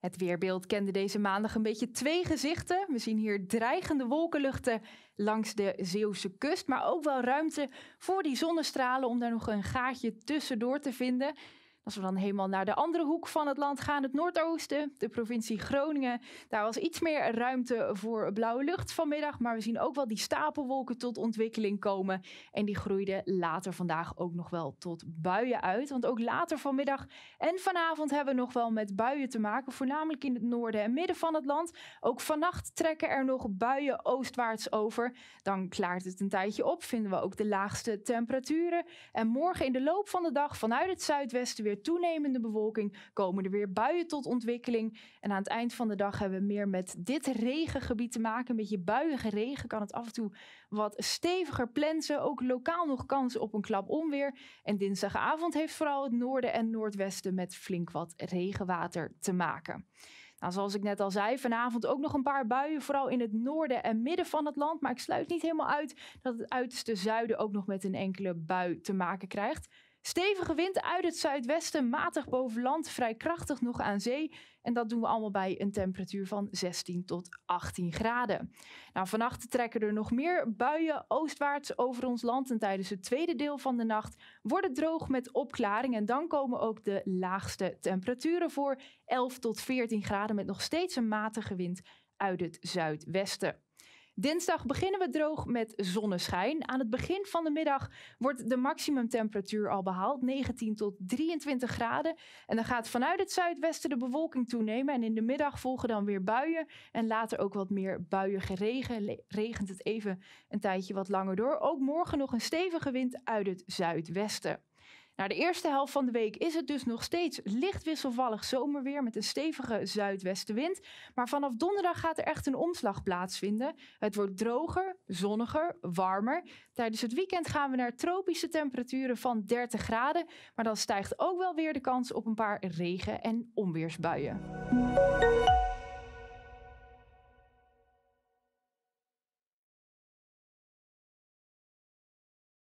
Het weerbeeld kende deze maandag een beetje twee gezichten. We zien hier dreigende wolkenluchten langs de Zeeuwse kust, maar ook wel ruimte voor die zonnestralen om daar nog een gaatje tussendoor te vinden. Als we dan helemaal naar de andere hoek van het land gaan, het noordoosten, de provincie Groningen, daar was iets meer ruimte voor blauwe lucht vanmiddag. Maar we zien ook wel die stapelwolken tot ontwikkeling komen. En die groeiden later vandaag ook nog wel tot buien uit. Want ook later vanmiddag en vanavond hebben we nog wel met buien te maken. Voornamelijk in het noorden en midden van het land. Ook vannacht trekken er nog buien oostwaarts over. Dan klaart het een tijdje op. Vinden we ook de laagste temperaturen. En morgen in de loop van de dag vanuit het zuidwesten weer toenemende bewolking, komen er weer buien tot ontwikkeling. En aan het eind van de dag hebben we meer met dit regengebied te maken. met beetje buiige regen kan het af en toe wat steviger plensen. Ook lokaal nog kans op een klap onweer. En dinsdagavond heeft vooral het noorden en noordwesten met flink wat regenwater te maken. Nou, zoals ik net al zei, vanavond ook nog een paar buien, vooral in het noorden en midden van het land. Maar ik sluit niet helemaal uit dat het uiterste zuiden ook nog met een enkele bui te maken krijgt. Stevige wind uit het zuidwesten, matig boven land, vrij krachtig nog aan zee. En dat doen we allemaal bij een temperatuur van 16 tot 18 graden. Nou, vannacht trekken er nog meer buien oostwaarts over ons land. En tijdens het tweede deel van de nacht wordt het droog met opklaring. En dan komen ook de laagste temperaturen voor 11 tot 14 graden met nog steeds een matige wind uit het zuidwesten. Dinsdag beginnen we droog met zonneschijn. Aan het begin van de middag wordt de maximumtemperatuur al behaald, 19 tot 23 graden. En dan gaat vanuit het zuidwesten de bewolking toenemen. En in de middag volgen dan weer buien en later ook wat meer buien regen. Regent het even een tijdje wat langer door. Ook morgen nog een stevige wind uit het zuidwesten. Na de eerste helft van de week is het dus nog steeds licht wisselvallig zomerweer met een stevige zuidwestenwind. Maar vanaf donderdag gaat er echt een omslag plaatsvinden. Het wordt droger, zonniger, warmer. Tijdens het weekend gaan we naar tropische temperaturen van 30 graden. Maar dan stijgt ook wel weer de kans op een paar regen- en onweersbuien.